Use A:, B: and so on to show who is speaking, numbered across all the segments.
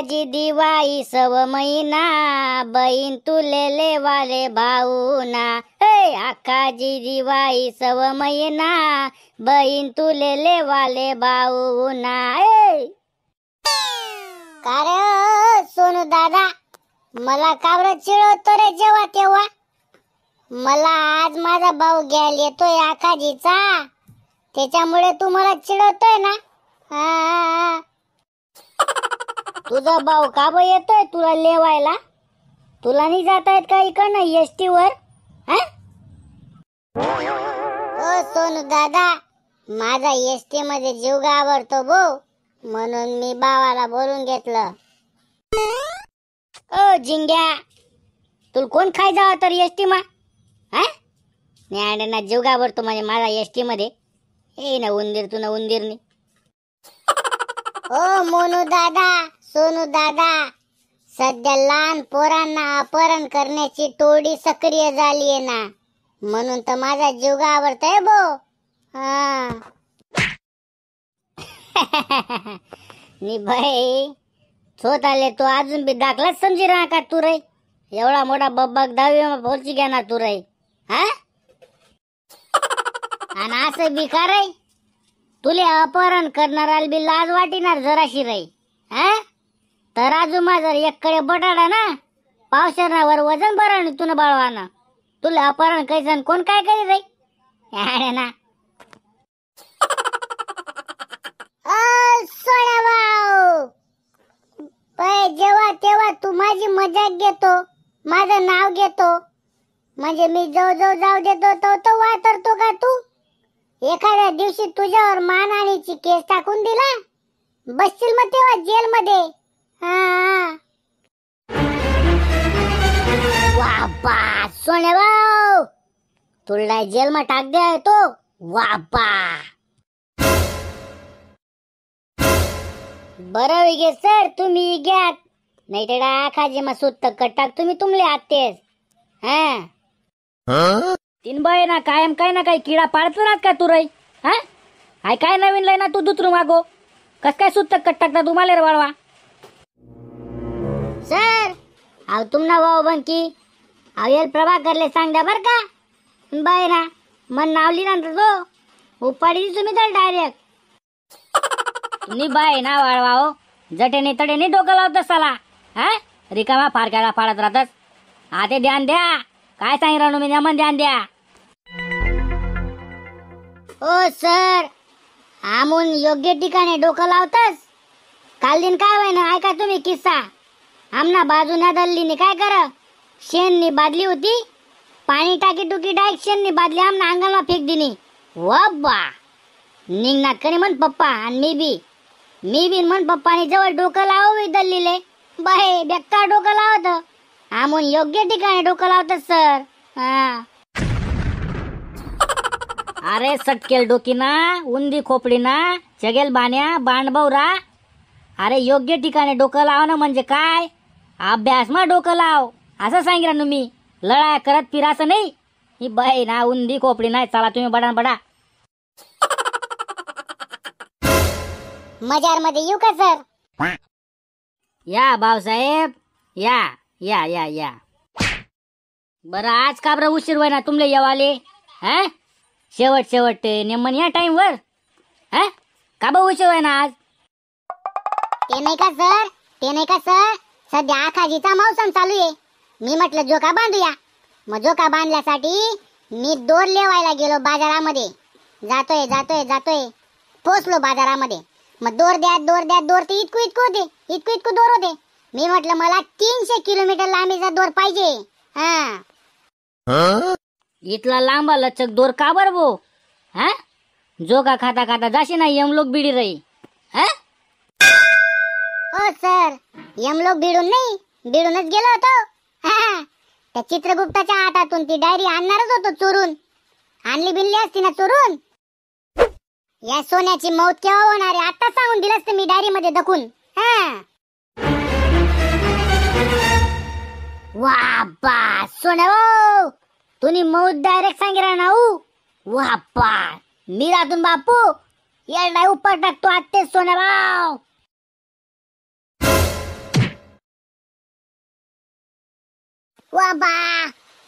A: माझी दिवाळी सव महिना बहीण तुलेले वारे भाऊना हे आखाजी दिवाळी सव महिना बहीण तुलेले वाले भाऊना ए कार सोनू दादा
B: मला कावर चिडवतो रे जेव्हा तेव्हा मला आज माझा भाऊ घ्यायला येतोय आखाजीचा त्याच्यामुळे तू मला चिडवतोय ना
A: आ. तुझा भाऊ का बा येतोय तुला लेवायला तुला नाही आहेत का नाही एस टी वर
B: ओ सोनू दादा माझा एस टी मध्ये जीव गावरतो
A: भाऊ म्हणून मी बावाला बोलून घेतलं ओ जिंग्या तुला कोण खाय जावा तर एस टी मा जीव घाबरतो म्हणजे माझा एस टी मध्ये ए ना उंदीर तू ना उंदीर
B: ओ मोनू दादा सोनू दादा सध्या लहान पोरांना अपहरण करण्याची टोळी सक्रिय झाली ना म्हणून तर
A: माझा जीव आवडतय भो हा मी भाई छोत आले तो अजून बी दाखलाच समजी राहा का तू रे एवढा मोठा बब्बाक दहावी बोलची घ्या ना तू रे हा आणि असं बी का तुले अपहरण करणारा बी लाज वाटणार जराशी रे हा तर आजू माझा एककडे बटाडा ना पावसाळ्यावर वजन भरण तुला बाळवाना तुला अपहरण कैसन कोण काय करी जाई ना
B: जेव्हा तेव्हा तू माझी मजाक घेतो माझं नाव घेतो म्हणजे मी जवळ जवळ जाऊ देतो तो तो वातरतो का तू एखाद्या दिवशी तुझ्यावर मान आणिची केस टाकून दिला बसशील मग तेव्हा जेलमध्ये
A: सोने भाऊ जेल मा टाक टाक तो तो बर बरं विगे सर तुम्ही घ्या नाही तेडा खाजी मग कट टाक तुम्ही तुमले आतेस हा तीन बाय ना कायम काय ना काय किडा पाळतो ना का तू रई हा हाय काय नवीन लय ना तू दुतरू मागो कस काय सुत्तक कट टाकता तुम्हाला रे वाळवा सर अहो तुमना भाऊ बनकी अहो येल प्रभाकरले सांगदा बर का बाय ना मन नावली नंतर तो उपाडी तुम्ही तर डायरेक्ट तुम्ही बाय ना वाळवाओ जटेने तडेने डोकं लावत साला हा रिकामा फारक्याला फाडत राहतस आते ध्यान द्या काय सांगितलं मी नेमन ध्यान द्या ओ सर आमून योग्य ठिकाणी डोकं लावतस काल दिन काय होईना ऐका तुम्ही किस्सा आमना बाजूना दल्लीने काय कर ने बादली होती पाणी टाकी टुकी डायक ने बादली आमना अंगाला फेक दिनी वब्बा निघणार कनी म्हण पप्पा आणि मी बी मी बी म्हण पप्पाने जवळ डोकं लाव दल्लीले बाहे बेकार डोकं लावत आमून योग्य ठिकाणी डोकं लावत सर हा अरे सटकेल डोकी ना उंदी खोपडी ना जगेल बाण्या रा अरे योग्य ठिकाणी डोकं लावणं म्हणजे काय अभ्यास अभ्यासमा डोकं लाव असं सांगितलं मी लढाया करत असं नाही ही बाई ना उंदी खोपडी नाही चला तुम्ही बडा बडा मजार मध्ये येऊ का सर या भाऊसाहेब या या या या बर आज का बरं उशीर व्हाय ना तुमले येवाले हा शेवट शेवट नेमन या वर हा का बरं उशीर व्हाय ना आज ते नाही का सर ते नाही का सर सध्या आखाजीचा मौसम
B: चालू आहे मी म्हटलं जोका बांधूया मग जोका बांधल्यासाठी मी दोर लेवायला गेलो बाजारामध्ये जातोय जातोय जातोय पोचलो बाजारामध्ये मग दोर द्या दोर द्या दोर ते इतकू इतकू होते इतकू इतकू दोर होते मी म्हटलं मला तीनशे
A: किलोमीटर लांबीचा दोर पाहिजे
B: हा
A: इथला लांबा लचक दोर का बरबो भो हा जोका खाता खाता जाशी ना यमलोक बिडी रही हा ओ सर यमलोक भिडून नाही भिडूनच
B: गेलो होतो त्या चित्रगुप्ताच्या हातातून ती डायरी आणणारच होतो चोरून आणली बिनली असती ना चोरून या सोन्याची मौत केव्हा होणार आहे आता सांगून दिलं असतं मी डायरी मध्ये दखून हा
A: वा सोन्या तुम्ही मौत डायरेक्ट सांगितलं ना हो वा बा मी राहतून बापू येणार उपर टाकतो आत्तेच सोन्या भाऊ
B: वा बा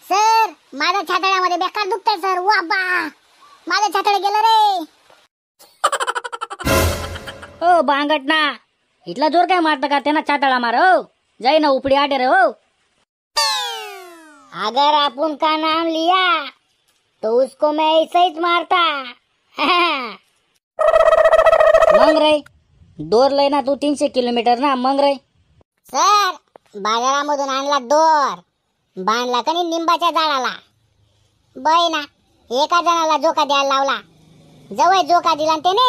B: सर माझ्या छातळ्यामध्ये बेकार दुखतंय सर वा माझं छातळ गेलं रे
A: ओ हो, बांगट ना इथला जोर काय मारत का त्यांना छातळा मार हो जाई ना उपडी आटे रे हो अगर आपण का नाम लिया तो उसको मैं ऐसे हीच मारता मग रे दोर लय ना तू तीनशे किलोमीटर ना मग रे सर बाजारामधून
B: आणला दोर बांधला का निंबाच्या झाडाला बै ना एका जणाला जोका द्यायला लावला जवळ जोका दिला त्याने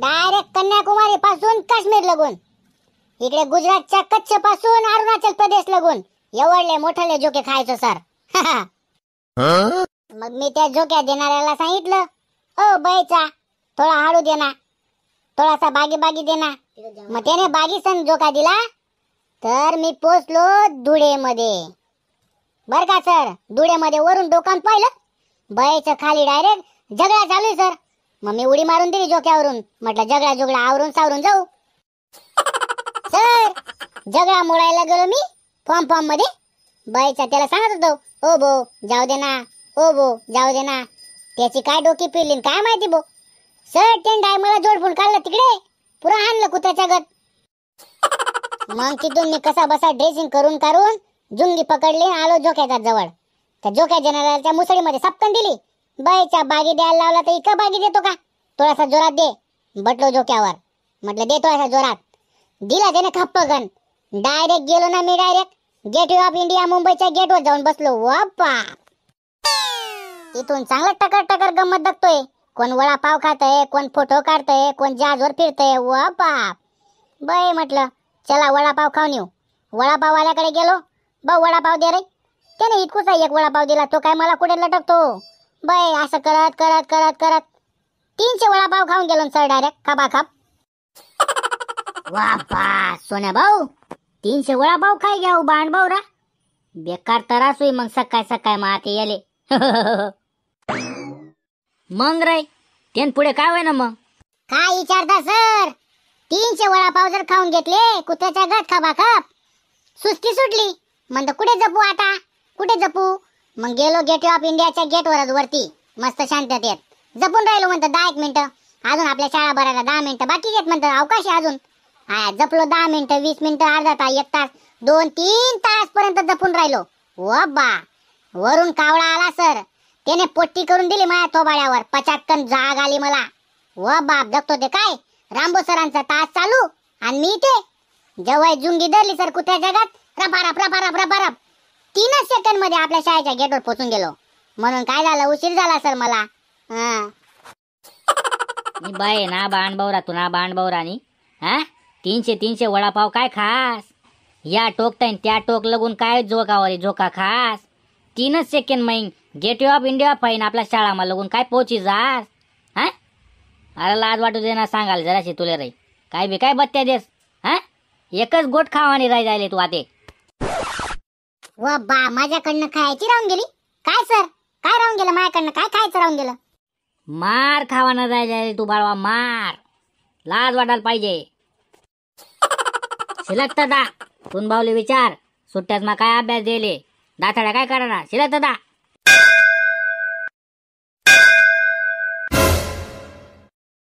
B: डायरेक्ट कन्याकुमारी पासून काश्मीर लगून इकडे गुजरातच्या कच्छ पासून अरुणाचल प्रदेश लगून एवढले मोठले जोके खायचो सर मग मी त्या जोक्या देणाऱ्याला सांगितलं ओ बैचा थोडा हाडू देना थोडासा बागी बागी देना मग त्याने बागी सण जोका दिला तर मी पोचलो धुळे मध्ये बर का सर दुड्यामध्ये वरून डोकान पाहिलं बयाचं खाली डायरेक्ट झगडा चालू सर मग मी उडी मारून दिली जोक्यावरून म्हटलं झगडा जुगडा आवरून सावरून जाऊ सर झगडा मोडायला गेलो मी फॉर्म फॉर्म मध्ये बाईचा त्याला सांगत होतो ओ भो जाऊ दे ना ओ बो जाऊ दे ना त्याची काय डोकी पिरली काय माहिती बो सर टेन डाय मला जोडफोड काढलं तिकडे पुरा आणलं कुत्याच्या गत मग तिथून मी कसा बसा ड्रेसिंग करून करून जुंगी पकडली आलो जोक्याच्या जवळ त्या जोक्या जनरल त्या मुसळीमध्ये सपकन दिली बाईच्या बागी द्यायला लावला तर इका बागी देतो का थोडासा जोरात दे बटलो जोक्यावर म्हटलं देतो असा जोरात दिला त्याने खप्प डायरेक्ट गेलो ना मी डायरेक्ट गेटवे ऑफ इंडिया मुंबईच्या गेटवर जाऊन बसलो वापा इथून चांगला टकर टकर गंमत बघतोय कोण वडा पाव खातय कोण फोटो काढतय कोण जहाजवर फिरतय वापा बाय म्हटलं चला वडापाव खाऊन येऊ वडापाव आल्याकडे गेलो भाऊ वडापाव दे रे त्याने इतकूचा एक वडापाव दिला तो काय मला कुठे लटकतो बाय असं करत करत करत करत तीनशे वडापाव खाऊन गेलो सर डायरेक्ट खाबा खाप
A: वापा सोन्या भाऊ तीनशे वडापाव खाय घ्या हो, बाण भाऊ रा बेकार त्रास होई मग सकाळ सकाळ माते आले मग रे तेन पुढे काय होय ना मग काय विचारता सर
B: तीनशे वडापाव जर खाऊन घेतले कुत्र्याच्या गाठ खाबा खाप सुस्ती सुटली म्हणत कुठे जपू आता कुठे जपू मग गेलो गेटवे ऑफ इंडियाच्या वर वरती मस्त शांततेत जपून राहिलो म्हणतो दहा एक मिनटं अजून आपल्या शाळा भरायला दहा मिनटं बाकी घेत म्हणतात अवकाश अजून हा जपलो दहा मिनटं वीस मिनटं अर्धा तास एक तास दोन तीन तास पर्यंत जपून राहिलो व बा वरून कावळा आला सर त्याने पोट्टी करून दिली माझ्या थोबाड्यावर पचाटकन जाग आली मला व बाप जगतो ते काय रामबो सरांचा तास चालू आणि मी ते जवळ जुंगी धरली सर कुत्र्या जगात तीनच सेकंड मध्ये आपल्या शाळेच्या गेटवर पोहोचून गेलो म्हणून काय झालं उशीर झाला सर
A: मला हा बाय ना बाणभाऊरा तू ना राणी हा तीनशे तीनशे वडापाव काय खास या टोकताय त्या टोक लगून काय जोकावर झोका खास तीनच second main Gateway of India fine आपल्या शाळामा लगून काय पोची जास हा अरे लाज वाटू दे ना सांगाल जराशी तुले रे काय बी काय बत्त्या देस हा एकच गोट खावानी राही जायले तू आता व बा माझ्याकडनं खायची राहून गेली काय सर काय राहून गेलं माझ्याकडनं काय खायचं राहून गेलं मार खावाना जायचं तू बाळवा मार लाज वाटायला पाहिजे शिलकता दा तुन भाऊले विचार सुट्ट्यात मग काय अभ्यास दिले दाथाड्या काय करणार शिलकता दा